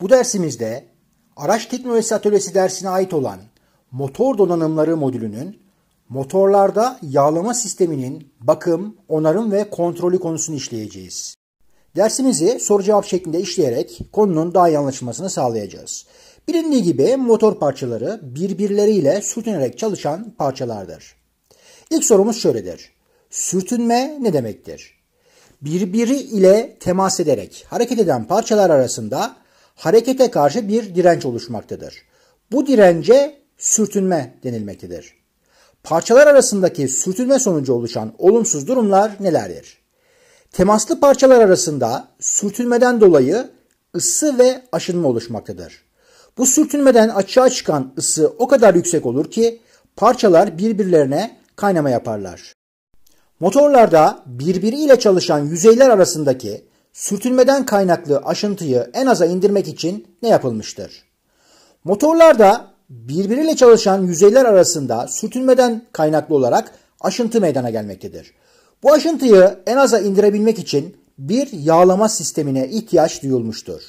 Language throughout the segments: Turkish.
Bu dersimizde araç teknolojisi atölyesi dersine ait olan motor donanımları modülünün motorlarda yağlama sisteminin bakım, onarım ve kontrolü konusunu işleyeceğiz. Dersimizi soru cevap şeklinde işleyerek konunun daha iyi anlaşılmasını sağlayacağız. Bilindiği gibi motor parçaları birbirleriyle sürtünerek çalışan parçalardır. İlk sorumuz şöyledir. Sürtünme ne demektir? Birbiri ile temas ederek hareket eden parçalar arasında harekete karşı bir direnç oluşmaktadır. Bu dirence sürtünme denilmektedir. Parçalar arasındaki sürtünme sonucu oluşan olumsuz durumlar nelerdir? Temaslı parçalar arasında sürtünmeden dolayı ısı ve aşınma oluşmaktadır. Bu sürtünmeden açığa çıkan ısı o kadar yüksek olur ki parçalar birbirlerine kaynama yaparlar. Motorlarda birbiriyle çalışan yüzeyler arasındaki sürtünmeden kaynaklı aşıntıyı en aza indirmek için ne yapılmıştır? Motorlarda birbiriyle çalışan yüzeyler arasında sürtünmeden kaynaklı olarak aşıntı meydana gelmektedir. Bu aşıntıyı en aza indirebilmek için bir yağlama sistemine ihtiyaç duyulmuştur.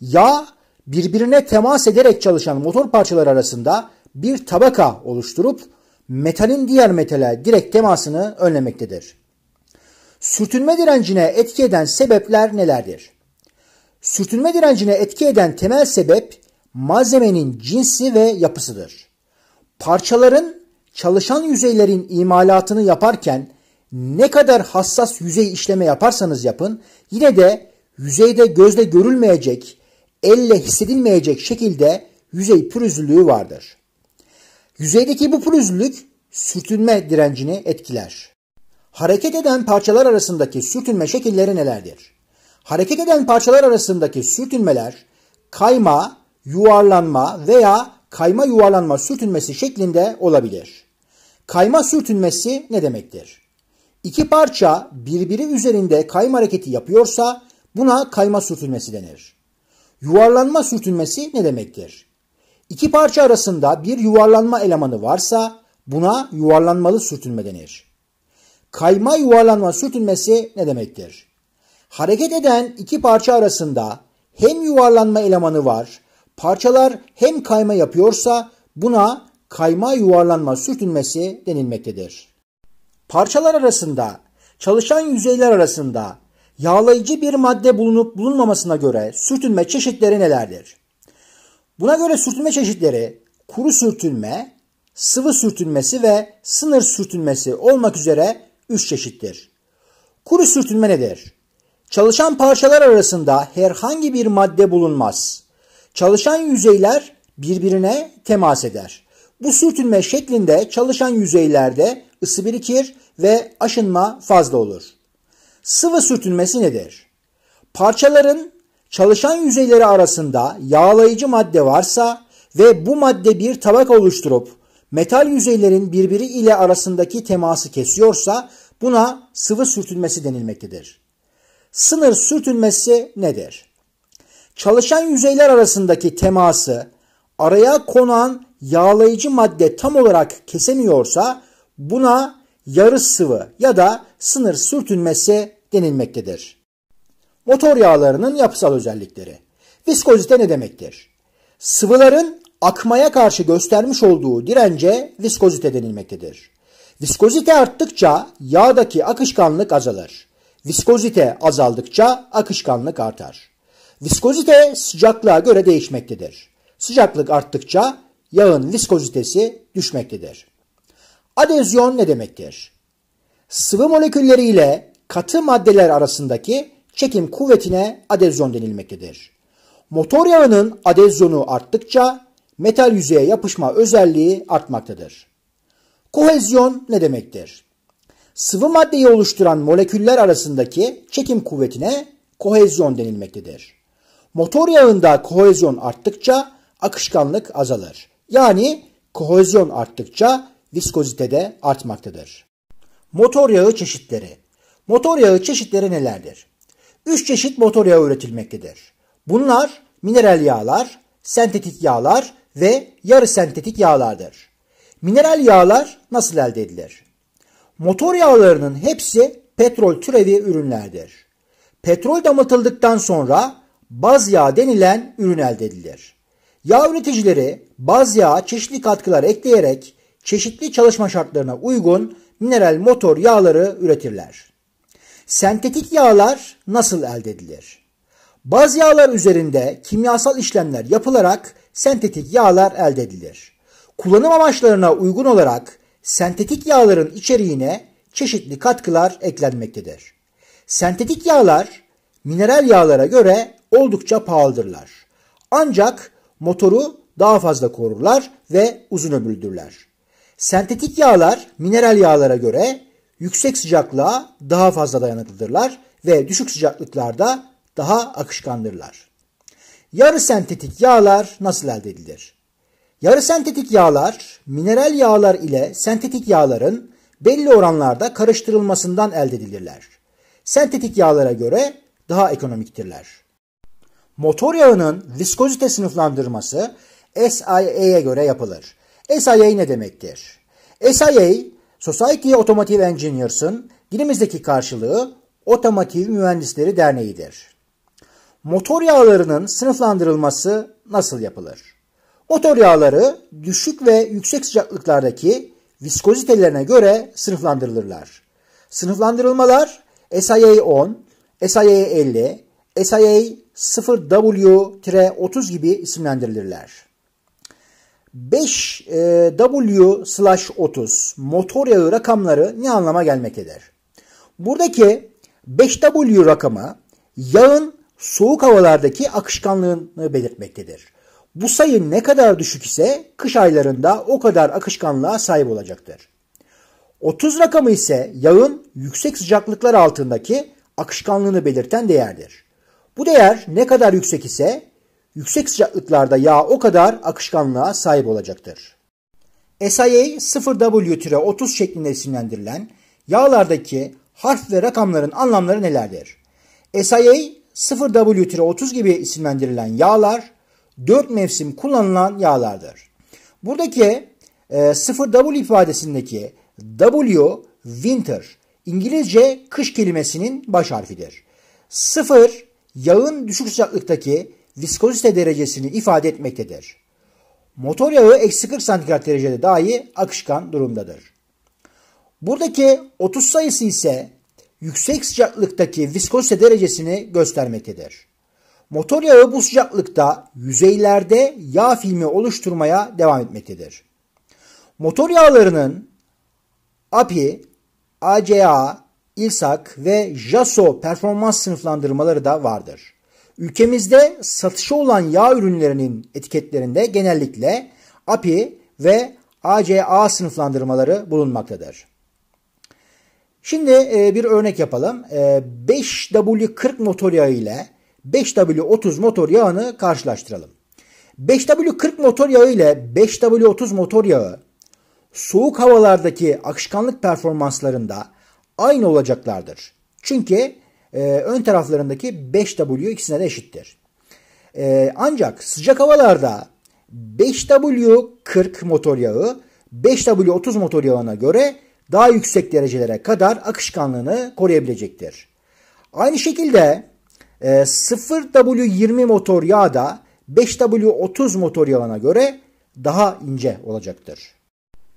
Yağ birbirine temas ederek çalışan motor parçaları arasında bir tabaka oluşturup metalin diğer metale direkt temasını önlemektedir. Sürtünme direncine etki eden sebepler nelerdir? Sürtünme direncine etki eden temel sebep malzemenin cinsi ve yapısıdır. Parçaların çalışan yüzeylerin imalatını yaparken ne kadar hassas yüzey işleme yaparsanız yapın yine de yüzeyde gözle görülmeyecek, elle hissedilmeyecek şekilde yüzey pürüzlülüğü vardır. Yüzeydeki bu pürüzlülük sürtünme direncini etkiler. Hareket eden parçalar arasındaki sürtünme şekilleri nelerdir? Hareket eden parçalar arasındaki sürtünmeler kayma, yuvarlanma veya kayma yuvarlanma sürtünmesi şeklinde olabilir. Kayma sürtünmesi ne demektir? İki parça birbiri üzerinde kayma hareketi yapıyorsa buna kayma sürtünmesi denir. Yuvarlanma sürtünmesi ne demektir? İki parça arasında bir yuvarlanma elemanı varsa buna yuvarlanmalı sürtünme denir kayma yuvarlanma sürtünmesi ne demektir? Hareket eden iki parça arasında hem yuvarlanma elemanı var, parçalar hem kayma yapıyorsa buna kayma yuvarlanma sürtünmesi denilmektedir. Parçalar arasında, çalışan yüzeyler arasında yağlayıcı bir madde bulunup bulunmamasına göre sürtünme çeşitleri nelerdir? Buna göre sürtünme çeşitleri kuru sürtünme, sıvı sürtünmesi ve sınır sürtünmesi olmak üzere üç çeşittir. Kuru sürtünme nedir? Çalışan parçalar arasında herhangi bir madde bulunmaz. Çalışan yüzeyler birbirine temas eder. Bu sürtünme şeklinde çalışan yüzeylerde ısı birikir ve aşınma fazla olur. Sıvı sürtünmesi nedir? Parçaların çalışan yüzeyleri arasında yağlayıcı madde varsa ve bu madde bir tabak oluşturup metal yüzeylerin birbiri ile arasındaki teması kesiyorsa buna sıvı sürtünmesi denilmektedir. Sınır sürtünmesi nedir? Çalışan yüzeyler arasındaki teması araya konan yağlayıcı madde tam olarak kesemiyorsa buna yarı sıvı ya da sınır sürtünmesi denilmektedir. Motor yağlarının yapısal özellikleri. Viskozite ne demektir? Sıvıların akmaya karşı göstermiş olduğu dirence viskozite denilmektedir. Viskozite arttıkça yağdaki akışkanlık azalır. Viskozite azaldıkça akışkanlık artar. Viskozite sıcaklığa göre değişmektedir. Sıcaklık arttıkça yağın viskozitesi düşmektedir. Adezyon ne demektir? Sıvı molekülleri ile katı maddeler arasındaki çekim kuvvetine adezyon denilmektedir. Motor yağının adezyonu arttıkça metal yüzeye yapışma özelliği artmaktadır. Kohezyon ne demektir? Sıvı maddeyi oluşturan moleküller arasındaki çekim kuvvetine kohezyon denilmektedir. Motor yağında kohezyon arttıkça akışkanlık azalır. Yani kohezyon arttıkça viskozite de artmaktadır. Motor yağı çeşitleri Motor yağı çeşitleri nelerdir? 3 çeşit motor yağı üretilmektedir. Bunlar mineral yağlar, sentetik yağlar ve yarı sentetik yağlardır. Mineral yağlar nasıl elde edilir? Motor yağlarının hepsi petrol türevi ürünlerdir. Petrol damıtıldıktan sonra baz yağ denilen ürün elde edilir. Yağ üreticileri baz yağa çeşitli katkılar ekleyerek çeşitli çalışma şartlarına uygun mineral motor yağları üretirler. Sentetik yağlar nasıl elde edilir? Baz yağlar üzerinde kimyasal işlemler yapılarak sentetik yağlar elde edilir. Kullanım amaçlarına uygun olarak sentetik yağların içeriğine çeşitli katkılar eklenmektedir. Sentetik yağlar mineral yağlara göre oldukça pahalıdırlar. Ancak motoru daha fazla korurlar ve uzun ömürlüdürler. Sentetik yağlar mineral yağlara göre yüksek sıcaklığa daha fazla dayanıklıdırlar ve düşük sıcaklıklarda daha akışkandırlar. Yarı sentetik yağlar nasıl elde edilir? Yarı sentetik yağlar mineral yağlar ile sentetik yağların belli oranlarda karıştırılmasından elde edilirler. Sentetik yağlara göre daha ekonomiktirler. Motor yağının viskozite sınıflandırması SIA'ye göre yapılır. SIA ne demektir? SIA, Society Automotive Engineers'ın dilimizdeki karşılığı Otomotiv Mühendisleri Derneği'dir. Motor yağlarının sınıflandırılması nasıl yapılır? Motor yağları düşük ve yüksek sıcaklıklardaki viskozitelerine göre sınıflandırılırlar. Sınıflandırılmalar SIA 10, SIA 50, SIA 0W-30 gibi isimlendirilirler. 5W-30 motor yağı rakamları ne anlama gelmektedir? Buradaki 5W rakamı yağın soğuk havalardaki akışkanlığını belirtmektedir. Bu sayı ne kadar düşük ise kış aylarında o kadar akışkanlığa sahip olacaktır. 30 rakamı ise yağın yüksek sıcaklıklar altındaki akışkanlığını belirten değerdir. Bu değer ne kadar yüksek ise yüksek sıcaklıklarda yağ o kadar akışkanlığa sahip olacaktır. SIA 0W-30 şeklinde isimlendirilen yağlardaki harf ve rakamların anlamları nelerdir? SIA 0W-30 gibi isimlendirilen yağlar 4 mevsim kullanılan yağlardır. Buradaki e, 0W ifadesindeki W winter İngilizce kış kelimesinin baş harfidir. 0 yağın düşük sıcaklıktaki viskozite derecesini ifade etmektedir. Motor yağı eksi 40 santigrat derecede dahi akışkan durumdadır. Buradaki 30 sayısı ise yüksek sıcaklıktaki viskozite derecesini göstermektedir. Motor yağı bu sıcaklıkta yüzeylerde yağ filmi oluşturmaya devam etmektedir. Motor yağlarının API, ACA, İlsak ve JASO performans sınıflandırmaları da vardır. Ülkemizde satışa olan yağ ürünlerinin etiketlerinde genellikle API ve ACA sınıflandırmaları bulunmaktadır. Şimdi e, bir örnek yapalım. E, 5W40 motor yağı ile 5W30 motor yağını karşılaştıralım. 5W40 motor yağı ile 5W30 motor yağı soğuk havalardaki akışkanlık performanslarında aynı olacaklardır. Çünkü e, ön taraflarındaki 5W ikisine de eşittir. E, ancak sıcak havalarda 5W40 motor yağı 5W30 motor yağına göre daha yüksek derecelere kadar akışkanlığını koruyabilecektir. Aynı şekilde 0W20 e, motor yağ da 5W30 motor yağına göre daha ince olacaktır.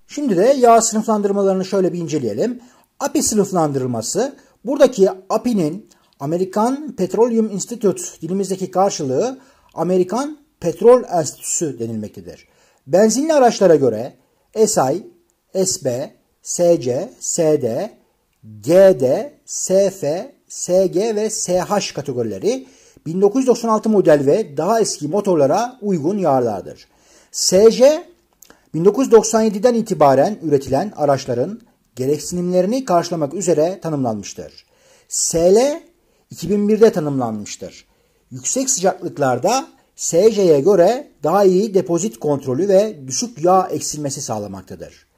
Şimdi de yağ sınıflandırmalarını şöyle bir inceleyelim. API sınıflandırılması buradaki API'nin Amerikan Petroleum Institute dilimizdeki karşılığı Amerikan Petrol Enstitüsü denilmektedir. Benzinli araçlara göre SI, SB, SC, SD, GD, SF, SG ve SH kategorileri 1996 model ve daha eski motorlara uygun yağlardır. SC 1997'den itibaren üretilen araçların gereksinimlerini karşılamak üzere tanımlanmıştır. SL 2001'de tanımlanmıştır. Yüksek sıcaklıklarda SC'ye göre daha iyi depozit kontrolü ve düşük yağ eksilmesi sağlamaktadır.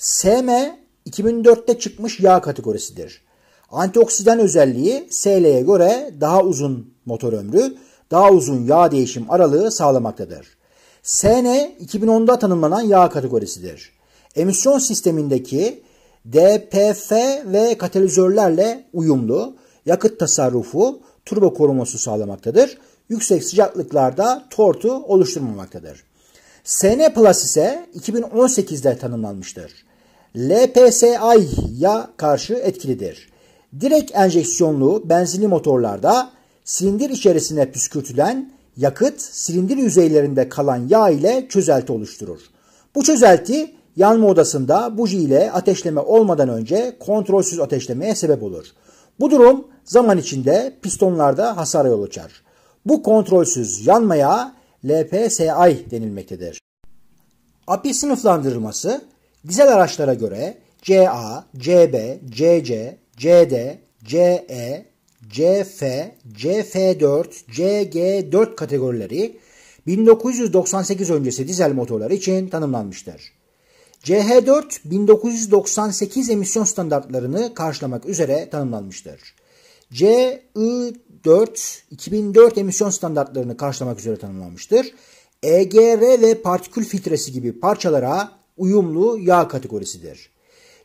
SM 2004'te çıkmış yağ kategorisidir. Antioksidan özelliği SL'ye göre daha uzun motor ömrü, daha uzun yağ değişim aralığı sağlamaktadır. SN 2010'da tanımlanan yağ kategorisidir. Emisyon sistemindeki DPF ve katalizörlerle uyumlu, yakıt tasarrufu, turbo koruması sağlamaktadır. Yüksek sıcaklıklarda tortu oluşturmamaktadır. SN Plus ise 2018'de tanımlanmıştır. LPSI'ya karşı etkilidir. Direkt enjeksiyonlu benzinli motorlarda silindir içerisine püskürtülen yakıt silindir yüzeylerinde kalan yağ ile çözelti oluşturur. Bu çözelti yanma odasında buji ile ateşleme olmadan önce kontrolsüz ateşlemeye sebep olur. Bu durum zaman içinde pistonlarda hasara yol açar. Bu kontrolsüz yanmaya LPSI denilmektedir. API sınıflandırılması Dizel araçlara göre CA, CB, CC, CD, CE, CF, CF4, CG4 kategorileri 1998 öncesi dizel motorlar için tanımlanmıştır. CH4 1998 emisyon standartlarını karşılamak üzere tanımlanmıştır. CI4 2004 emisyon standartlarını karşılamak üzere tanımlanmıştır. EGR ve partikül filtresi gibi parçalara uyumlu yağ kategorisidir.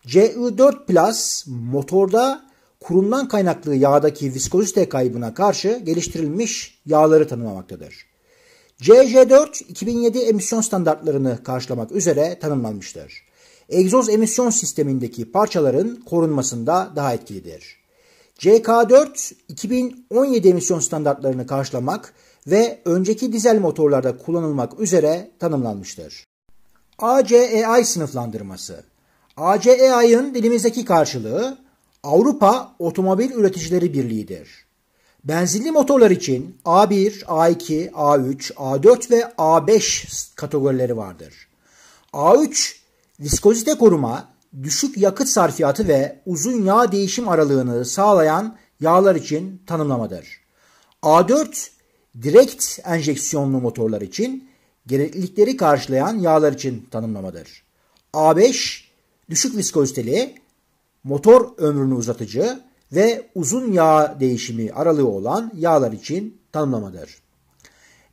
CI4 Plus motorda kurumdan kaynaklı yağdaki viskozite kaybına karşı geliştirilmiş yağları tanımlamaktadır. CJ4 2007 emisyon standartlarını karşılamak üzere tanımlanmıştır. Egzoz emisyon sistemindeki parçaların korunmasında daha etkilidir. CK4 2017 emisyon standartlarını karşılamak ve önceki dizel motorlarda kullanılmak üzere tanımlanmıştır. ACEI sınıflandırması. ACEI'ın dilimizdeki karşılığı Avrupa Otomobil Üreticileri Birliği'dir. Benzinli motorlar için A1, A2, A3, A4 ve A5 kategorileri vardır. A3 viskozite koruma, düşük yakıt sarfiyatı ve uzun yağ değişim aralığını sağlayan yağlar için tanımlamadır. A4 direkt enjeksiyonlu motorlar için gereklilikleri karşılayan yağlar için tanımlamadır. A5 düşük viskoziteli, motor ömrünü uzatıcı ve uzun yağ değişimi aralığı olan yağlar için tanımlamadır.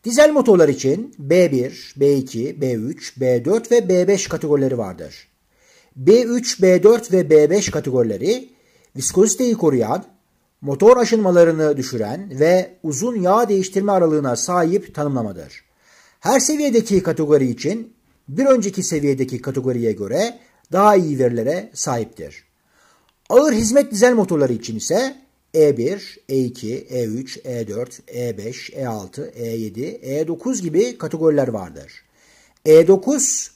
Dizel motorlar için B1, B2, B3, B4 ve B5 kategorileri vardır. B3, B4 ve B5 kategorileri viskoziteyi koruyan, motor aşınmalarını düşüren ve uzun yağ değiştirme aralığına sahip tanımlamadır. Her seviyedeki kategori için bir önceki seviyedeki kategoriye göre daha iyi verilere sahiptir. Ağır hizmet dizel motorları için ise E1, E2, E3, E4, E5, E6, E7, E9 gibi kategoriler vardır. E9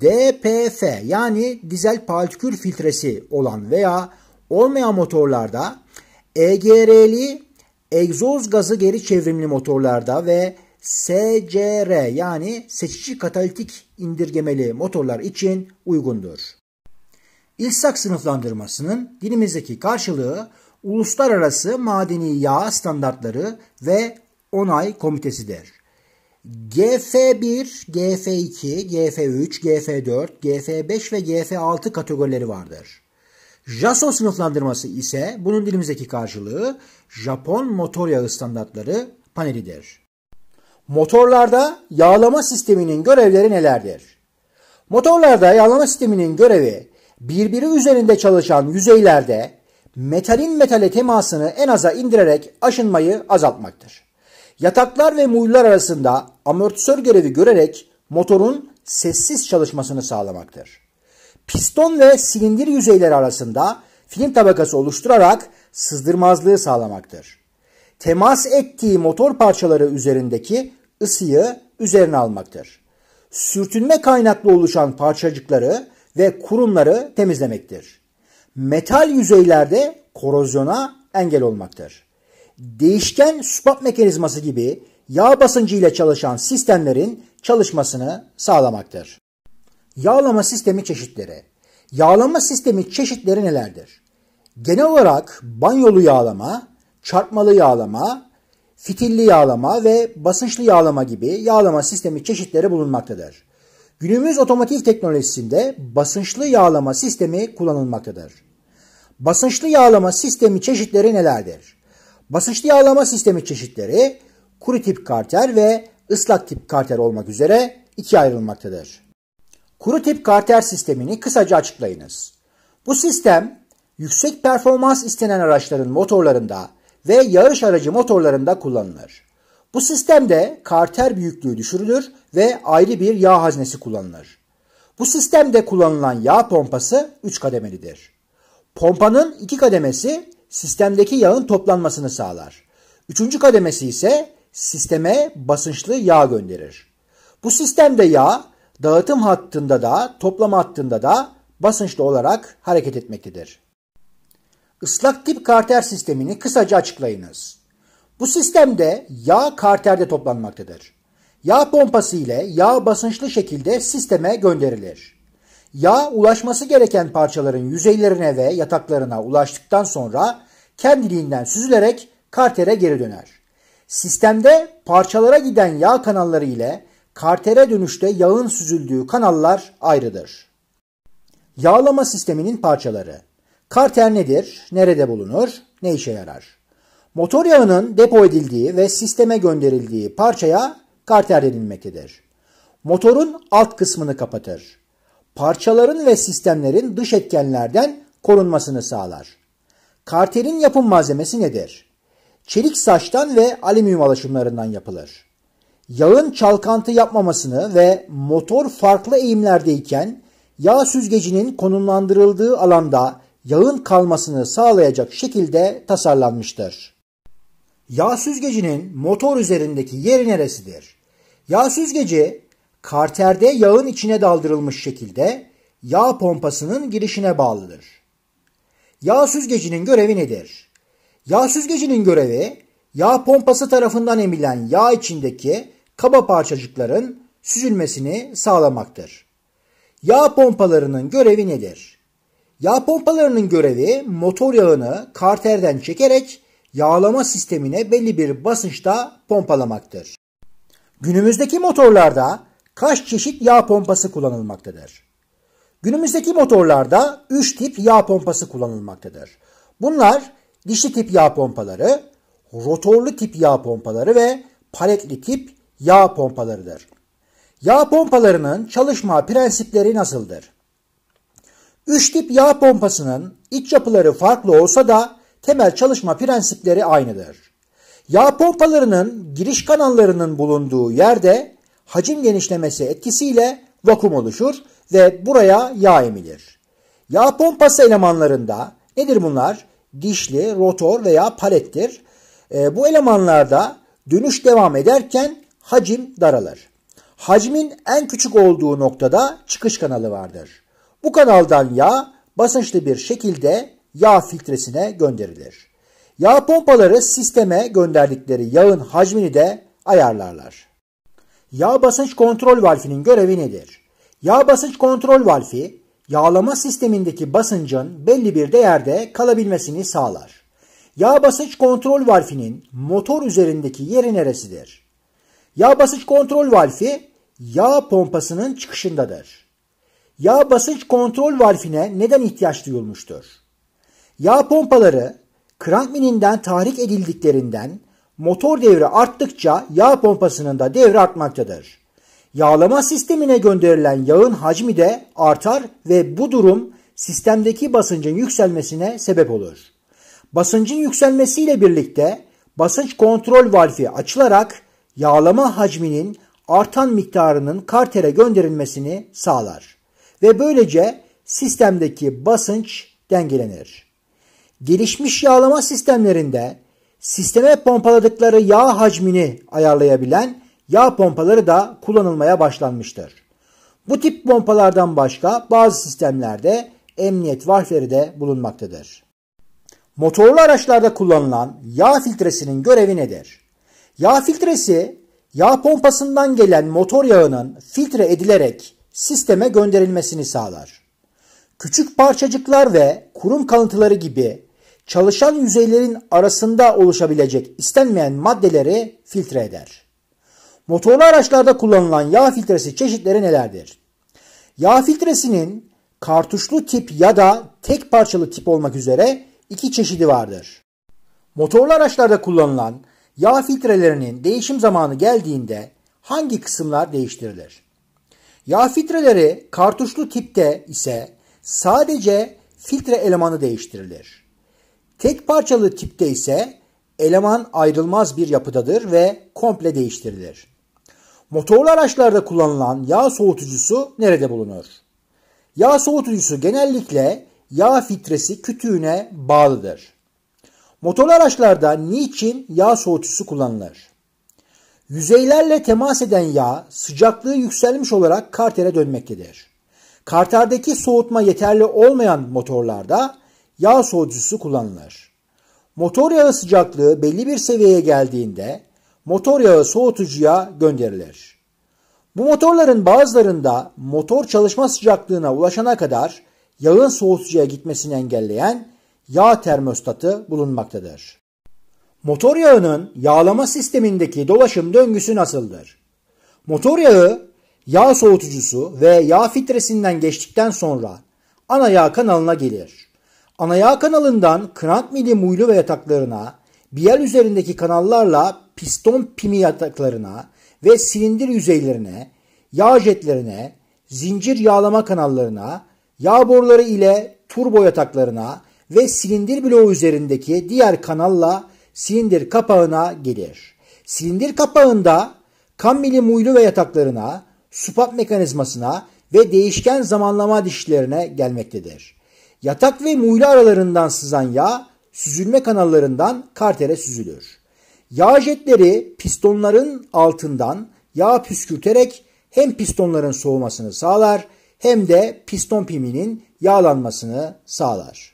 DPF yani dizel partikül filtresi olan veya olmayan motorlarda EGR'li egzoz gazı geri çevrimli motorlarda ve SCR yani seçici katalitik indirgemeli motorlar için uygundur. İlsak sınıflandırmasının dilimizdeki karşılığı Uluslararası Madeni Yağ Standartları ve Onay Komitesi'dir. GF1, GF2, GF3, GF4, GF5 ve GF6 kategorileri vardır. JASO sınıflandırması ise bunun dilimizdeki karşılığı Japon motor yağı standartları panelidir. Motorlarda yağlama sisteminin görevleri nelerdir? Motorlarda yağlama sisteminin görevi birbiri üzerinde çalışan yüzeylerde metalin metale temasını en aza indirerek aşınmayı azaltmaktır. Yataklar ve muylar arasında amortisör görevi görerek motorun sessiz çalışmasını sağlamaktır. Piston ve silindir yüzeyleri arasında film tabakası oluşturarak sızdırmazlığı sağlamaktır temas ettiği motor parçaları üzerindeki ısıyı üzerine almaktır. Sürtünme kaynaklı oluşan parçacıkları ve kurumları temizlemektir. Metal yüzeylerde korozyona engel olmaktır. Değişken süpat mekanizması gibi yağ basıncı ile çalışan sistemlerin çalışmasını sağlamaktır. Yağlama sistemi çeşitleri Yağlama sistemi çeşitleri nelerdir? Genel olarak banyolu yağlama, çarpmalı yağlama, fitilli yağlama ve basınçlı yağlama gibi yağlama sistemi çeşitleri bulunmaktadır. Günümüz otomotiv teknolojisinde basınçlı yağlama sistemi kullanılmaktadır. Basınçlı yağlama sistemi çeşitleri nelerdir? Basınçlı yağlama sistemi çeşitleri kuru tip karter ve ıslak tip karter olmak üzere ikiye ayrılmaktadır. Kuru tip karter sistemini kısaca açıklayınız. Bu sistem yüksek performans istenen araçların motorlarında ve yağış aracı motorlarında kullanılır. Bu sistemde karter büyüklüğü düşürülür ve ayrı bir yağ haznesi kullanılır. Bu sistemde kullanılan yağ pompası 3 kademelidir. Pompanın 2 kademesi sistemdeki yağın toplanmasını sağlar. Üçüncü kademesi ise sisteme basınçlı yağ gönderir. Bu sistemde yağ dağıtım hattında da toplama hattında da basınçlı olarak hareket etmektedir. Islak tip karter sistemini kısaca açıklayınız. Bu sistemde yağ karterde toplanmaktadır. Yağ pompası ile yağ basınçlı şekilde sisteme gönderilir. Yağ ulaşması gereken parçaların yüzeylerine ve yataklarına ulaştıktan sonra kendiliğinden süzülerek kartere geri döner. Sistemde parçalara giden yağ kanalları ile kartere dönüşte yağın süzüldüğü kanallar ayrıdır. Yağlama sisteminin parçaları Karter nedir? Nerede bulunur? Ne işe yarar? Motor yağının depo edildiği ve sisteme gönderildiği parçaya karter denilmektedir. Motorun alt kısmını kapatır. Parçaların ve sistemlerin dış etkenlerden korunmasını sağlar. Karterin yapım malzemesi nedir? Çelik saçtan ve alüminyum alaşımlarından yapılır. Yağın çalkantı yapmamasını ve motor farklı eğimlerdeyken yağ süzgecinin konumlandırıldığı alanda yağın kalmasını sağlayacak şekilde tasarlanmıştır. Yağ süzgecinin motor üzerindeki yeri neresidir? Yağ süzgeci karterde yağın içine daldırılmış şekilde yağ pompasının girişine bağlıdır. Yağ süzgecinin görevi nedir? Yağ süzgecinin görevi yağ pompası tarafından emilen yağ içindeki kaba parçacıkların süzülmesini sağlamaktır. Yağ pompalarının görevi nedir? Yağ pompalarının görevi motor yağını karterden çekerek yağlama sistemine belli bir basınçta pompalamaktır. Günümüzdeki motorlarda kaç çeşit yağ pompası kullanılmaktadır? Günümüzdeki motorlarda 3 tip yağ pompası kullanılmaktadır. Bunlar dişli tip yağ pompaları, rotorlu tip yağ pompaları ve paletli tip yağ pompalarıdır. Yağ pompalarının çalışma prensipleri nasıldır? Üç tip yağ pompasının iç yapıları farklı olsa da temel çalışma prensipleri aynıdır. Yağ pompalarının giriş kanallarının bulunduğu yerde hacim genişlemesi etkisiyle vakum oluşur ve buraya yağ emilir. Yağ pompası elemanlarında nedir bunlar? Dişli, rotor veya palettir. E, bu elemanlarda dönüş devam ederken hacim daralır. Hacmin en küçük olduğu noktada çıkış kanalı vardır. Bu kanaldan yağ basınçlı bir şekilde yağ filtresine gönderilir. Yağ pompaları sisteme gönderdikleri yağın hacmini de ayarlarlar. Yağ basınç kontrol valfinin görevi nedir? Yağ basınç kontrol valfi yağlama sistemindeki basıncın belli bir değerde kalabilmesini sağlar. Yağ basınç kontrol valfinin motor üzerindeki yeri neresidir? Yağ basınç kontrol valfi yağ pompasının çıkışındadır yağ basınç kontrol valfine neden ihtiyaç duyulmuştur? Yağ pompaları krankmininden tahrik edildiklerinden motor devri arttıkça yağ pompasının da devri artmaktadır. Yağlama sistemine gönderilen yağın hacmi de artar ve bu durum sistemdeki basıncın yükselmesine sebep olur. Basıncın yükselmesiyle birlikte basınç kontrol valfi açılarak yağlama hacminin artan miktarının kartere gönderilmesini sağlar ve böylece sistemdeki basınç dengelenir. Gelişmiş yağlama sistemlerinde sisteme pompaladıkları yağ hacmini ayarlayabilen yağ pompaları da kullanılmaya başlanmıştır. Bu tip pompalardan başka bazı sistemlerde emniyet valfleri de bulunmaktadır. Motorlu araçlarda kullanılan yağ filtresinin görevi nedir? Yağ filtresi yağ pompasından gelen motor yağının filtre edilerek sisteme gönderilmesini sağlar. Küçük parçacıklar ve kurum kalıntıları gibi çalışan yüzeylerin arasında oluşabilecek istenmeyen maddeleri filtre eder. Motorlu araçlarda kullanılan yağ filtresi çeşitleri nelerdir? Yağ filtresinin kartuşlu tip ya da tek parçalı tip olmak üzere iki çeşidi vardır. Motorlu araçlarda kullanılan yağ filtrelerinin değişim zamanı geldiğinde hangi kısımlar değiştirilir? Yağ filtreleri kartuşlu tipte ise sadece filtre elemanı değiştirilir. Tek parçalı tipte ise eleman ayrılmaz bir yapıdadır ve komple değiştirilir. Motorlu araçlarda kullanılan yağ soğutucusu nerede bulunur? Yağ soğutucusu genellikle yağ filtresi kütüğüne bağlıdır. Motorlu araçlarda niçin yağ soğutucusu kullanılır? Yüzeylerle temas eden yağ sıcaklığı yükselmiş olarak kartere dönmektedir. Kartardaki soğutma yeterli olmayan motorlarda yağ soğutucusu kullanılır. Motor yağı sıcaklığı belli bir seviyeye geldiğinde motor yağı soğutucuya gönderilir. Bu motorların bazılarında motor çalışma sıcaklığına ulaşana kadar yağın soğutucuya gitmesini engelleyen yağ termostatı bulunmaktadır. Motor yağının yağlama sistemindeki dolaşım döngüsü nasıldır? Motor yağı yağ soğutucusu ve yağ filtresinden geçtikten sonra ana yağ kanalına gelir. Ana yağ kanalından krank mili muylu ve yataklarına, biyer üzerindeki kanallarla piston pimi yataklarına ve silindir yüzeylerine, yağ jetlerine, zincir yağlama kanallarına, yağ boruları ile turbo yataklarına ve silindir bloğu üzerindeki diğer kanalla silindir kapağına gelir. Silindir kapağında kamili muylu ve yataklarına, supap mekanizmasına ve değişken zamanlama dişlerine gelmektedir. Yatak ve muylu aralarından sızan yağ süzülme kanallarından kartere süzülür. Yağ jetleri pistonların altından yağ püskürterek hem pistonların soğumasını sağlar hem de piston piminin yağlanmasını sağlar.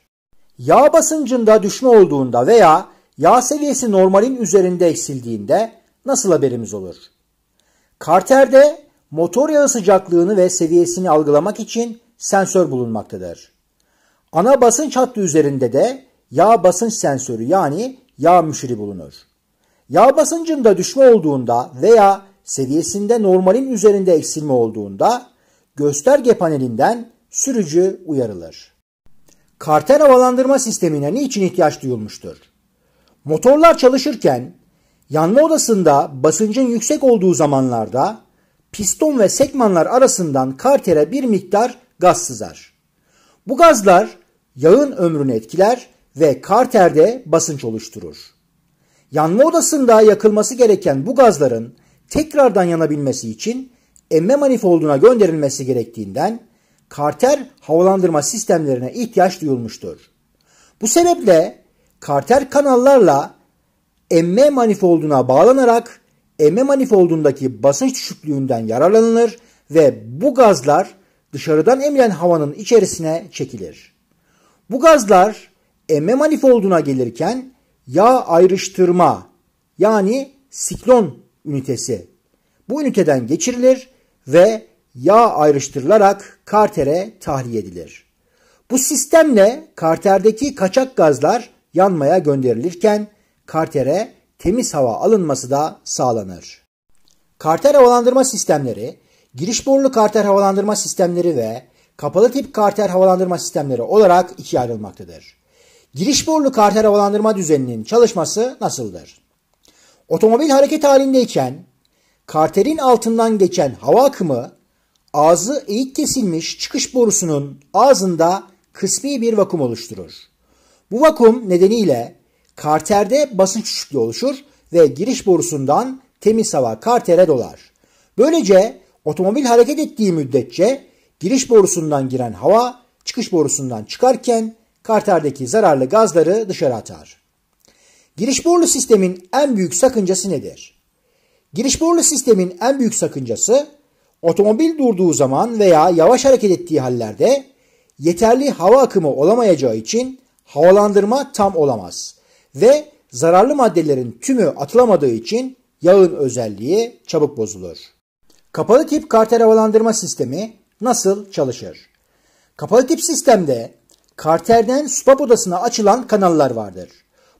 Yağ basıncında düşme olduğunda veya yağ seviyesi normalin üzerinde eksildiğinde nasıl haberimiz olur? Karterde motor yağı sıcaklığını ve seviyesini algılamak için sensör bulunmaktadır. Ana basınç hattı üzerinde de yağ basınç sensörü yani yağ müşiri bulunur. Yağ basıncında düşme olduğunda veya seviyesinde normalin üzerinde eksilme olduğunda gösterge panelinden sürücü uyarılır. Karter havalandırma sistemine niçin ihtiyaç duyulmuştur? Motorlar çalışırken yanma odasında basıncın yüksek olduğu zamanlarda piston ve sekmanlar arasından kartere bir miktar gaz sızar. Bu gazlar yağın ömrünü etkiler ve karterde basınç oluşturur. Yanma odasında yakılması gereken bu gazların tekrardan yanabilmesi için emme manifolduna gönderilmesi gerektiğinden karter havalandırma sistemlerine ihtiyaç duyulmuştur. Bu sebeple karter kanallarla emme manifolduna bağlanarak emme manifoldundaki basınç düşüklüğünden yararlanılır ve bu gazlar dışarıdan emilen havanın içerisine çekilir. Bu gazlar emme manifolduna gelirken yağ ayrıştırma yani siklon ünitesi bu üniteden geçirilir ve yağ ayrıştırılarak kartere tahliye edilir. Bu sistemle karterdeki kaçak gazlar yanmaya gönderilirken kartere temiz hava alınması da sağlanır. Karter havalandırma sistemleri, giriş borulu karter havalandırma sistemleri ve kapalı tip karter havalandırma sistemleri olarak ikiye ayrılmaktadır. Giriş borulu karter havalandırma düzeninin çalışması nasıldır? Otomobil hareket halindeyken karterin altından geçen hava akımı ağzı eğik kesilmiş çıkış borusunun ağzında kısmi bir vakum oluşturur. Bu vakum nedeniyle karterde basınç düşüklüğü oluşur ve giriş borusundan temiz hava kartere dolar. Böylece otomobil hareket ettiği müddetçe giriş borusundan giren hava çıkış borusundan çıkarken karterdeki zararlı gazları dışarı atar. Giriş borulu sistemin en büyük sakıncası nedir? Giriş borulu sistemin en büyük sakıncası otomobil durduğu zaman veya yavaş hareket ettiği hallerde yeterli hava akımı olamayacağı için havalandırma tam olamaz ve zararlı maddelerin tümü atılamadığı için yağın özelliği çabuk bozulur. Kapalı tip karter havalandırma sistemi nasıl çalışır? Kapalı tip sistemde karterden supap odasına açılan kanallar vardır.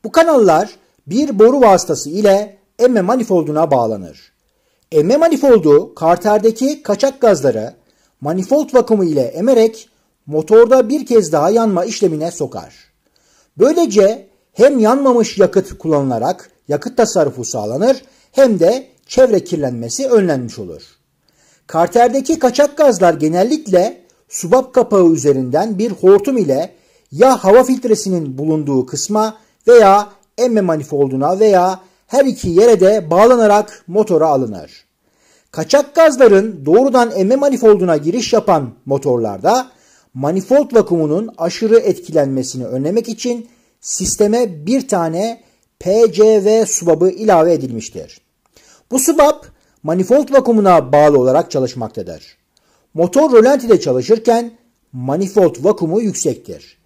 Bu kanallar bir boru vasıtası ile emme manifolduna bağlanır. Emme manifoldu karterdeki kaçak gazları manifold vakumu ile emerek motorda bir kez daha yanma işlemine sokar. Böylece hem yanmamış yakıt kullanılarak yakıt tasarrufu sağlanır hem de çevre kirlenmesi önlenmiş olur. Karterdeki kaçak gazlar genellikle subap kapağı üzerinden bir hortum ile ya hava filtresinin bulunduğu kısma veya emme manifolduna veya her iki yere de bağlanarak motora alınır. Kaçak gazların doğrudan emme manifolduna giriş yapan motorlarda manifold vakumunun aşırı etkilenmesini önlemek için sisteme bir tane PCV subabı ilave edilmiştir. Bu subab manifold vakumuna bağlı olarak çalışmaktadır. Motor rölantide çalışırken manifold vakumu yüksektir.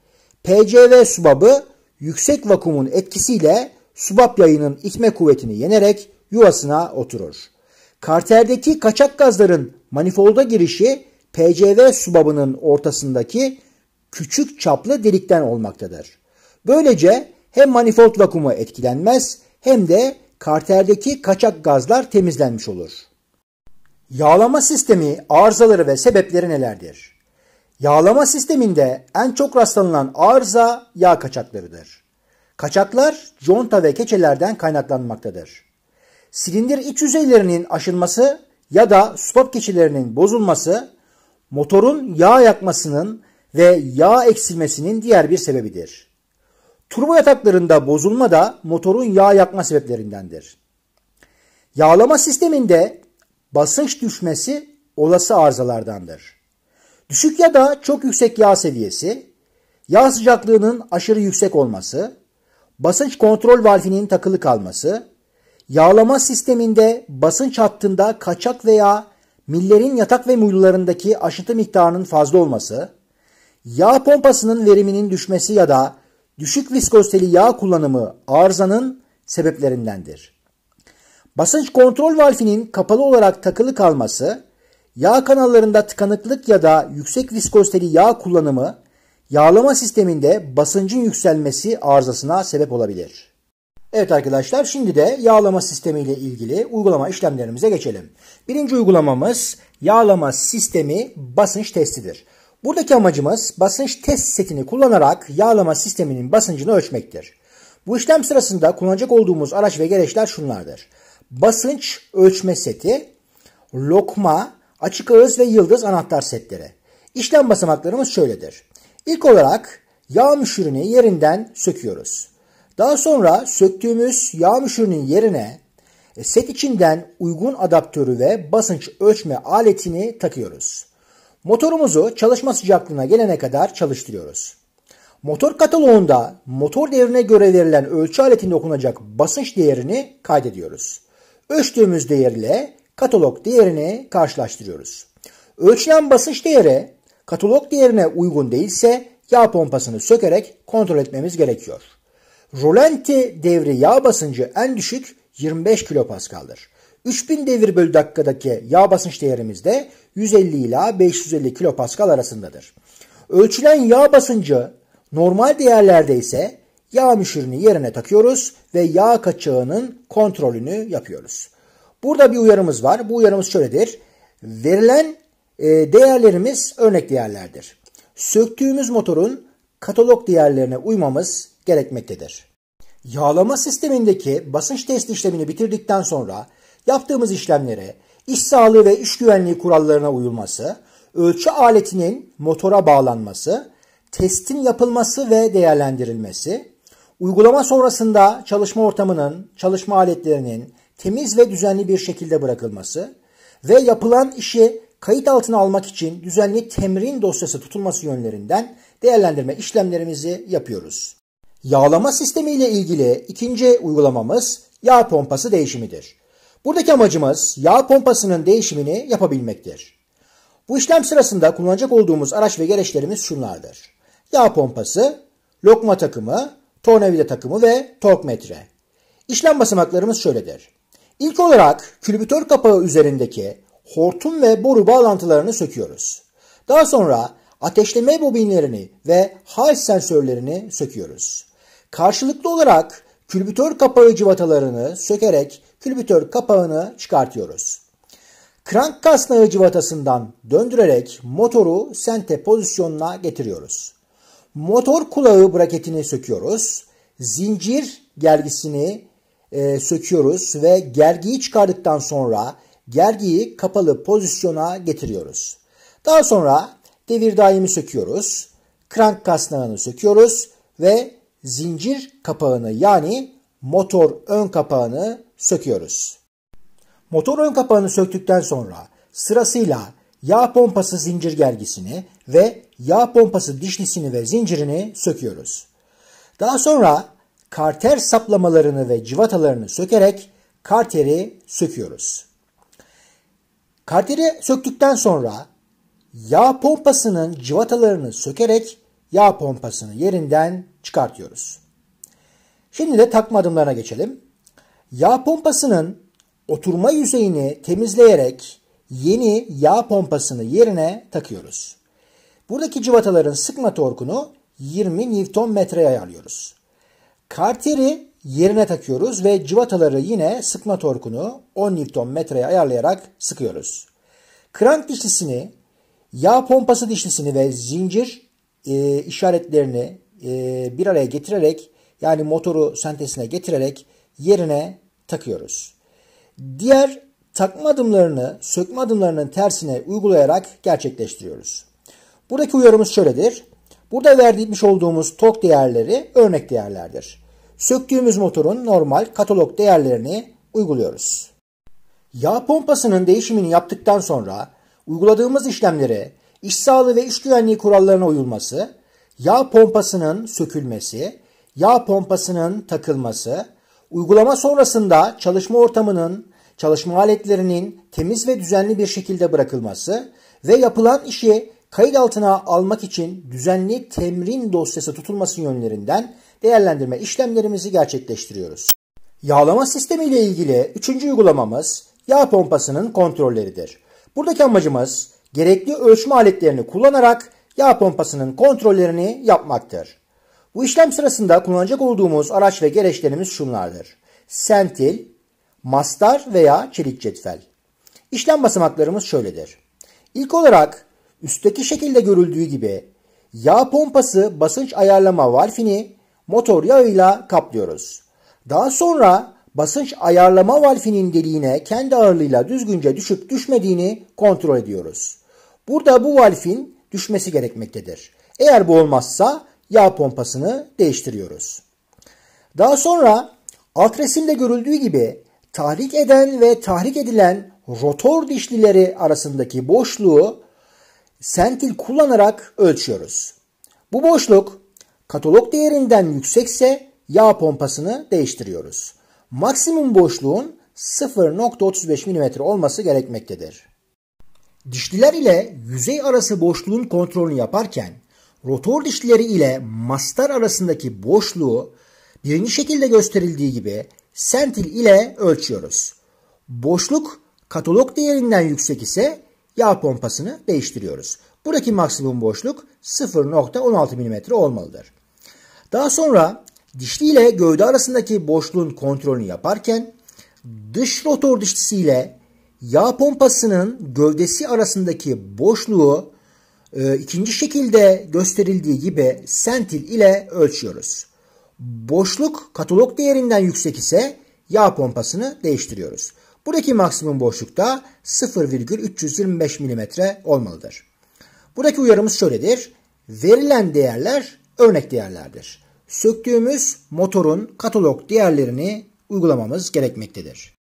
PCV subabı yüksek vakumun etkisiyle subap yayının itme kuvvetini yenerek yuvasına oturur. Karterdeki kaçak gazların manifolda girişi PCV subabının ortasındaki küçük çaplı delikten olmaktadır. Böylece hem manifold vakumu etkilenmez hem de karterdeki kaçak gazlar temizlenmiş olur. Yağlama sistemi arızaları ve sebepleri nelerdir? Yağlama sisteminde en çok rastlanılan arıza yağ kaçaklarıdır. Kaçaklar conta ve keçelerden kaynaklanmaktadır. Silindir iç yüzeylerinin aşınması ya da stop keçilerinin bozulması motorun yağ yakmasının ve yağ eksilmesinin diğer bir sebebidir. Turbo yataklarında bozulma da motorun yağ yakma sebeplerindendir. Yağlama sisteminde basınç düşmesi olası arızalardandır. Düşük ya da çok yüksek yağ seviyesi, yağ sıcaklığının aşırı yüksek olması, basınç kontrol valfinin takılı kalması, yağlama sisteminde basınç hattında kaçak veya millerin yatak ve muylularındaki aşıtı miktarının fazla olması, yağ pompasının veriminin düşmesi ya da düşük viskoziteli yağ kullanımı arızanın sebeplerindendir. Basınç kontrol valfinin kapalı olarak takılı kalması, yağ kanallarında tıkanıklık ya da yüksek viskoziteli yağ kullanımı, yağlama sisteminde basıncın yükselmesi arızasına sebep olabilir. Evet arkadaşlar şimdi de yağlama sistemi ile ilgili uygulama işlemlerimize geçelim. Birinci uygulamamız yağlama sistemi basınç testidir. Buradaki amacımız basınç test setini kullanarak yağlama sisteminin basıncını ölçmektir. Bu işlem sırasında kullanacak olduğumuz araç ve gereçler şunlardır. Basınç ölçme seti, lokma, açık ağız ve yıldız anahtar setleri. İşlem basamaklarımız şöyledir. İlk olarak yağ müşürünü yerinden söküyoruz. Daha sonra söktüğümüz yağ müşürünün yerine e, set içinden uygun adaptörü ve basınç ölçme aletini takıyoruz. Motorumuzu çalışma sıcaklığına gelene kadar çalıştırıyoruz. Motor kataloğunda motor değerine göre verilen ölçü aletinde okunacak basınç değerini kaydediyoruz. Ölçtüğümüz değerle katalog değerini karşılaştırıyoruz. Ölçülen basınç değeri katalog değerine uygun değilse yağ pompasını sökerek kontrol etmemiz gerekiyor. Rolante devri yağ basıncı en düşük 25 kilopaskaldır. 3000 devir bölü dakikadaki yağ basınç değerimiz de 150 ila 550 kilopaskal arasındadır. Ölçülen yağ basıncı normal değerlerde ise yağ müşürünü yerine takıyoruz ve yağ kaçağının kontrolünü yapıyoruz. Burada bir uyarımız var. Bu uyarımız şöyledir. Verilen e, değerlerimiz örnek değerlerdir. Söktüğümüz motorun katalog değerlerine uymamız gerekmektedir. Yağlama sistemindeki basınç test işlemini bitirdikten sonra yaptığımız işlemlere iş sağlığı ve iş güvenliği kurallarına uyulması, ölçü aletinin motora bağlanması, testin yapılması ve değerlendirilmesi, uygulama sonrasında çalışma ortamının, çalışma aletlerinin temiz ve düzenli bir şekilde bırakılması ve yapılan işi kayıt altına almak için düzenli temrin dosyası tutulması yönlerinden değerlendirme işlemlerimizi yapıyoruz. Yağlama sistemi ile ilgili ikinci uygulamamız yağ pompası değişimidir. Buradaki amacımız yağ pompasının değişimini yapabilmektir. Bu işlem sırasında kullanacak olduğumuz araç ve gereçlerimiz şunlardır. Yağ pompası, lokma takımı, tornavida takımı ve tork metre. İşlem basamaklarımız şöyledir. İlk olarak külbütör kapağı üzerindeki hortum ve boru bağlantılarını söküyoruz. Daha sonra ateşleme bobinlerini ve hal sensörlerini söküyoruz. Karşılıklı olarak külbütör kapağı cıvatalarını sökerek külbütör kapağını çıkartıyoruz. Krank kasnağı cıvatasından döndürerek motoru sente pozisyonuna getiriyoruz. Motor kulağı braketini söküyoruz. Zincir gergisini e, söküyoruz ve gergiyi çıkardıktan sonra gergiyi kapalı pozisyona getiriyoruz. Daha sonra devir daimi söküyoruz. Krank kasnağını söküyoruz ve zincir kapağını yani motor ön kapağını söküyoruz. Motor ön kapağını söktükten sonra sırasıyla yağ pompası zincir gergisini ve yağ pompası dişlisini ve zincirini söküyoruz. Daha sonra karter saplamalarını ve civatalarını sökerek karteri söküyoruz. Karteri söktükten sonra yağ pompasının civatalarını sökerek yağ pompasını yerinden çıkartıyoruz. Şimdi de takma adımlarına geçelim. Yağ pompasının oturma yüzeyini temizleyerek yeni yağ pompasını yerine takıyoruz. Buradaki cıvataların sıkma torkunu 20 Nm ayarlıyoruz. Karteri yerine takıyoruz ve cıvataları yine sıkma torkunu 10 Nm'ye ayarlayarak sıkıyoruz. Krank dişlisini, yağ pompası dişlisini ve zincir e, işaretlerini e, bir araya getirerek yani motoru sentesine getirerek yerine takıyoruz. Diğer takma adımlarını sökme adımlarının tersine uygulayarak gerçekleştiriyoruz. Buradaki uyarımız şöyledir. Burada verdiğimiz olduğumuz tok değerleri örnek değerlerdir. Söktüğümüz motorun normal katalog değerlerini uyguluyoruz. Yağ pompasının değişimini yaptıktan sonra uyguladığımız işlemlere iş sağlığı ve iş güvenliği kurallarına uyulması Yağ pompasının sökülmesi, yağ pompasının takılması, uygulama sonrasında çalışma ortamının, çalışma aletlerinin temiz ve düzenli bir şekilde bırakılması ve yapılan işi kayıt altına almak için düzenli temrin dosyası tutulması yönlerinden değerlendirme işlemlerimizi gerçekleştiriyoruz. Yağlama sistemi ile ilgili üçüncü uygulamamız yağ pompasının kontrolleridir. Buradaki amacımız gerekli ölçme aletlerini kullanarak yağ pompasının kontrollerini yapmaktır. Bu işlem sırasında kullanacak olduğumuz araç ve gereçlerimiz şunlardır. Sentil, mastar veya çelik cetvel. İşlem basamaklarımız şöyledir. İlk olarak üstteki şekilde görüldüğü gibi yağ pompası basınç ayarlama valfini motor yağıyla kaplıyoruz. Daha sonra basınç ayarlama valfinin deliğine kendi ağırlığıyla düzgünce düşüp düşmediğini kontrol ediyoruz. Burada bu valfin düşmesi gerekmektedir. Eğer bu olmazsa yağ pompasını değiştiriyoruz. Daha sonra alt resimde görüldüğü gibi tahrik eden ve tahrik edilen rotor dişlileri arasındaki boşluğu sentil kullanarak ölçüyoruz. Bu boşluk katalog değerinden yüksekse yağ pompasını değiştiriyoruz. Maksimum boşluğun 0.35 mm olması gerekmektedir. Dişliler ile yüzey arası boşluğun kontrolünü yaparken rotor dişlileri ile mastar arasındaki boşluğu birinci şekilde gösterildiği gibi sentil ile ölçüyoruz. Boşluk katalog değerinden yüksek ise yağ pompasını değiştiriyoruz. Buradaki maksimum boşluk 0.16 mm olmalıdır. Daha sonra dişli ile gövde arasındaki boşluğun kontrolünü yaparken dış rotor dişlisi ile yağ pompasının gövdesi arasındaki boşluğu e, ikinci şekilde gösterildiği gibi sentil ile ölçüyoruz. Boşluk katalog değerinden yüksek ise yağ pompasını değiştiriyoruz. Buradaki maksimum boşlukta 0,325 mm olmalıdır. Buradaki uyarımız şöyledir. Verilen değerler örnek değerlerdir. Söktüğümüz motorun katalog değerlerini uygulamamız gerekmektedir.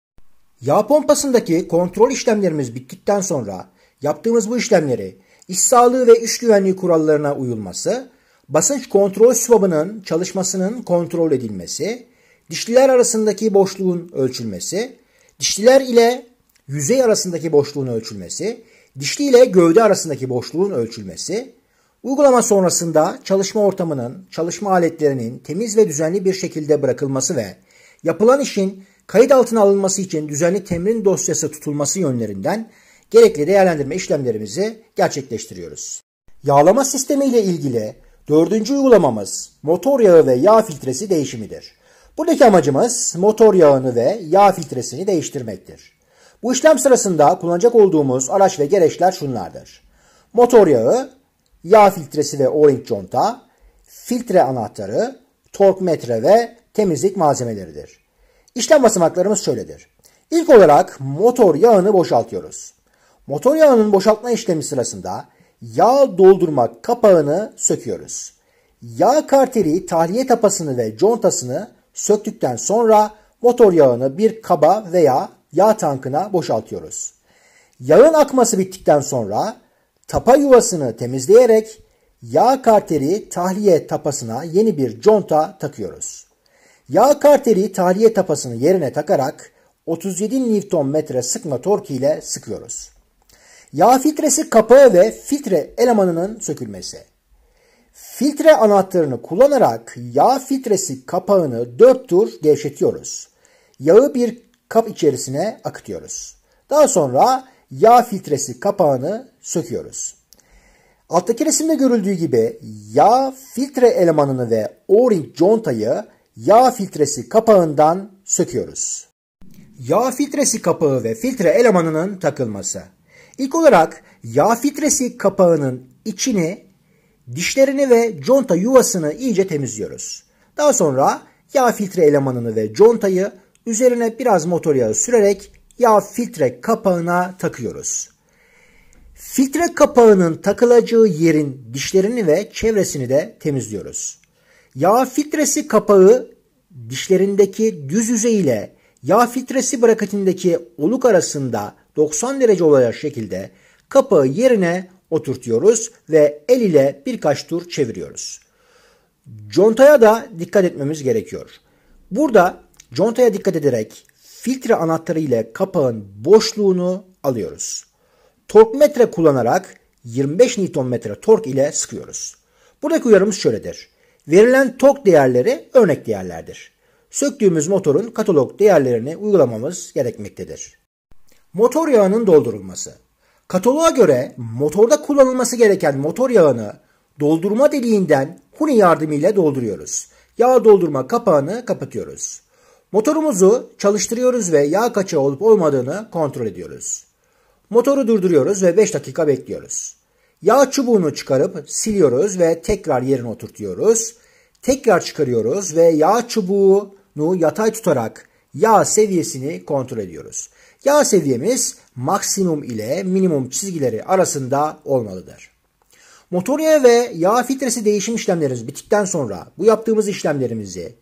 Yağ pompasındaki kontrol işlemlerimiz bittikten sonra yaptığımız bu işlemleri iş sağlığı ve iş güvenliği kurallarına uyulması, basınç kontrol swabının çalışmasının kontrol edilmesi, dişliler arasındaki boşluğun ölçülmesi, dişliler ile yüzey arasındaki boşluğun ölçülmesi, dişli ile gövde arasındaki boşluğun ölçülmesi, uygulama sonrasında çalışma ortamının, çalışma aletlerinin temiz ve düzenli bir şekilde bırakılması ve yapılan işin kayıt altına alınması için düzenli temrin dosyası tutulması yönlerinden gerekli değerlendirme işlemlerimizi gerçekleştiriyoruz. Yağlama sistemi ile ilgili dördüncü uygulamamız motor yağı ve yağ filtresi değişimidir. Buradaki amacımız motor yağını ve yağ filtresini değiştirmektir. Bu işlem sırasında kullanacak olduğumuz araç ve gereçler şunlardır. Motor yağı, yağ filtresi ve o-ring conta, filtre anahtarı, tork metre ve temizlik malzemeleridir. İşlem basamaklarımız şöyledir. İlk olarak motor yağını boşaltıyoruz. Motor yağının boşaltma işlemi sırasında yağ doldurma kapağını söküyoruz. Yağ karteri tahliye tapasını ve contasını söktükten sonra motor yağını bir kaba veya yağ tankına boşaltıyoruz. Yağın akması bittikten sonra tapa yuvasını temizleyerek yağ karteri tahliye tapasına yeni bir conta takıyoruz. Yağ karteri tahliye tapasını yerine takarak 37 Nm sıkma tork ile sıkıyoruz. Yağ filtresi kapağı ve filtre elemanının sökülmesi. Filtre anahtarını kullanarak yağ filtresi kapağını 4 tur gevşetiyoruz. Yağı bir kap içerisine akıtıyoruz. Daha sonra yağ filtresi kapağını söküyoruz. Alttaki resimde görüldüğü gibi yağ filtre elemanını ve o-ring contayı yağ filtresi kapağından söküyoruz. Yağ filtresi kapağı ve filtre elemanının takılması. İlk olarak yağ filtresi kapağının içini, dişlerini ve conta yuvasını iyice temizliyoruz. Daha sonra yağ filtre elemanını ve contayı üzerine biraz motor yağı sürerek yağ filtre kapağına takıyoruz. Filtre kapağının takılacağı yerin dişlerini ve çevresini de temizliyoruz. Yağ filtresi kapağı dişlerindeki düz yüzey ile yağ filtresi braketindeki oluk arasında 90 derece olacak şekilde kapağı yerine oturtuyoruz ve el ile birkaç tur çeviriyoruz. Contaya da dikkat etmemiz gerekiyor. Burada contaya dikkat ederek filtre anahtarı ile kapağın boşluğunu alıyoruz. Torkmetre kullanarak 25 Nm tork ile sıkıyoruz. Buradaki uyarımız şöyledir. Verilen tok değerleri örnek değerlerdir. Söktüğümüz motorun katalog değerlerini uygulamamız gerekmektedir. Motor yağının doldurulması. Kataloğa göre motorda kullanılması gereken motor yağını doldurma deliğinden huni yardımıyla dolduruyoruz. Yağ doldurma kapağını kapatıyoruz. Motorumuzu çalıştırıyoruz ve yağ kaçağı olup olmadığını kontrol ediyoruz. Motoru durduruyoruz ve 5 dakika bekliyoruz. Yağ çubuğunu çıkarıp siliyoruz ve tekrar yerine oturtuyoruz. Tekrar çıkarıyoruz ve yağ çubuğunu yatay tutarak yağ seviyesini kontrol ediyoruz. Yağ seviyemiz maksimum ile minimum çizgileri arasında olmalıdır. Motor ve yağ filtresi değişim işlemlerimiz bittikten sonra bu yaptığımız işlemlerimizi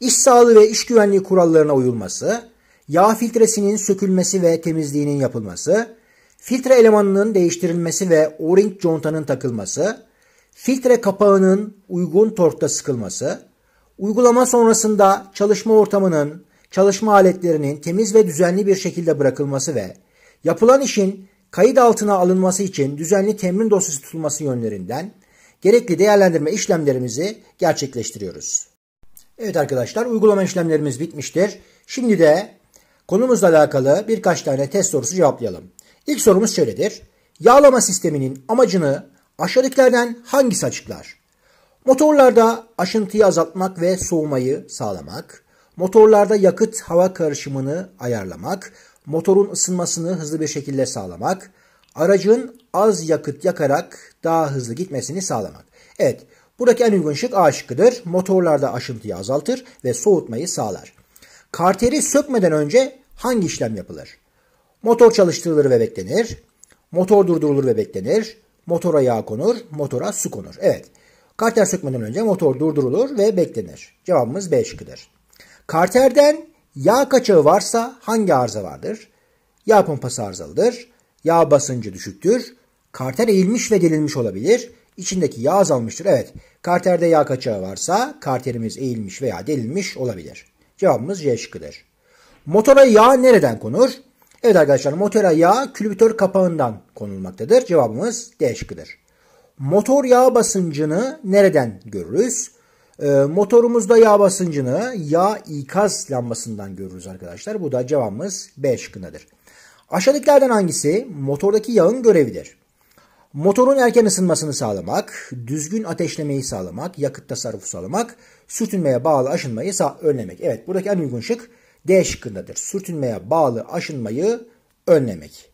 iş sağlığı ve iş güvenliği kurallarına uyulması, yağ filtresinin sökülmesi ve temizliğinin yapılması, filtre elemanının değiştirilmesi ve o-ring contanın takılması, filtre kapağının uygun torkta sıkılması, uygulama sonrasında çalışma ortamının, çalışma aletlerinin temiz ve düzenli bir şekilde bırakılması ve yapılan işin kayıt altına alınması için düzenli temrin dosyası tutulması yönlerinden gerekli değerlendirme işlemlerimizi gerçekleştiriyoruz. Evet arkadaşlar uygulama işlemlerimiz bitmiştir. Şimdi de konumuzla alakalı birkaç tane test sorusu cevaplayalım. İlk sorumuz şöyledir. Yağlama sisteminin amacını aşağıdakilerden hangisi açıklar? Motorlarda aşıntıyı azaltmak ve soğumayı sağlamak, motorlarda yakıt hava karışımını ayarlamak, motorun ısınmasını hızlı bir şekilde sağlamak, aracın az yakıt yakarak daha hızlı gitmesini sağlamak. Evet, buradaki en uygun şık A şıkkıdır. Motorlarda aşıntıyı azaltır ve soğutmayı sağlar. Karteri sökmeden önce hangi işlem yapılır? Motor çalıştırılır ve beklenir. Motor durdurulur ve beklenir. Motora yağ konur, motora su konur. Evet. Karter sökmeden önce motor durdurulur ve beklenir. Cevabımız B şıkkıdır. Karterden yağ kaçağı varsa hangi arıza vardır? Yağ pompası arızalıdır. Yağ basıncı düşüktür. Karter eğilmiş ve delinmiş olabilir. İçindeki yağ azalmıştır. Evet. Karterde yağ kaçağı varsa karterimiz eğilmiş veya delinmiş olabilir. Cevabımız C şıkkıdır. Motora yağ nereden konur? Evet arkadaşlar motora yağ külbütör kapağından konulmaktadır. Cevabımız D şıkkıdır. Motor yağ basıncını nereden görürüz? E, motorumuzda yağ basıncını yağ ikaz lambasından görürüz arkadaşlar. Bu da cevabımız B şıkkındadır. Aşağıdakilerden hangisi motordaki yağın görevidir? Motorun erken ısınmasını sağlamak, düzgün ateşlemeyi sağlamak, yakıt tasarrufu sağlamak, sürtünmeye bağlı aşınmayı önlemek. Evet buradaki en uygun şık D şıkkındadır. Sürtünmeye bağlı aşınmayı önlemek.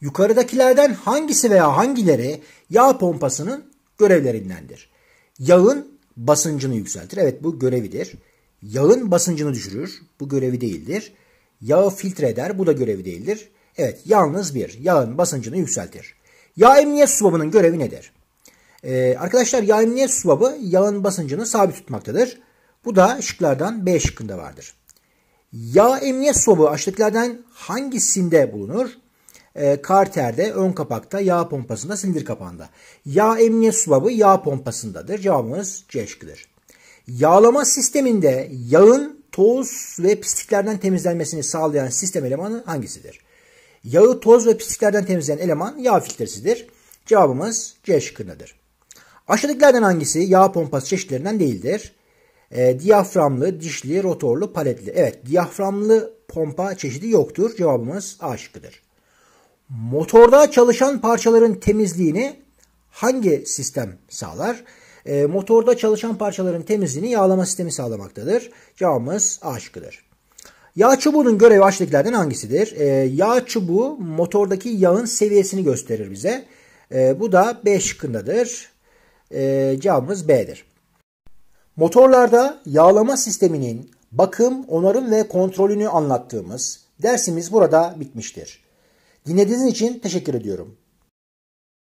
Yukarıdakilerden hangisi veya hangileri yağ pompasının görevlerindendir? Yağın basıncını yükseltir. Evet bu görevidir. Yağın basıncını düşürür. Bu görevi değildir. Yağı filtre eder. Bu da görevi değildir. Evet yalnız bir. Yağın basıncını yükseltir. Yağ emniyet subabının görevi nedir? Ee, arkadaşlar yağ emniyet subabı yağın basıncını sabit tutmaktadır. Bu da şıklardan B şıkkında vardır. Yağ emniyet swabı aşağıdakilerden hangisinde bulunur? E, ee, karterde, ön kapakta, yağ pompasında, silindir kapağında. Yağ emniyet swabı yağ pompasındadır. Cevabımız C şıkkıdır. Yağlama sisteminde yağın toz ve pisliklerden temizlenmesini sağlayan sistem elemanı hangisidir? Yağı toz ve pisliklerden temizleyen eleman yağ filtresidir. Cevabımız C şıkkındadır. Aşağıdakilerden hangisi yağ pompası çeşitlerinden değildir? E, diyaframlı, dişli, rotorlu, paletli. Evet diyaframlı pompa çeşidi yoktur. Cevabımız A şıkkıdır. Motorda çalışan parçaların temizliğini hangi sistem sağlar? E, motorda çalışan parçaların temizliğini yağlama sistemi sağlamaktadır. Cevabımız A şıkkıdır. Yağ çubuğunun görevi aşağıdakilerden hangisidir? E, yağ çubuğu motordaki yağın seviyesini gösterir bize. E, bu da B şıkkındadır. E, cevabımız B'dir. Motorlarda yağlama sisteminin bakım, onarım ve kontrolünü anlattığımız dersimiz burada bitmiştir. Dinlediğiniz için teşekkür ediyorum.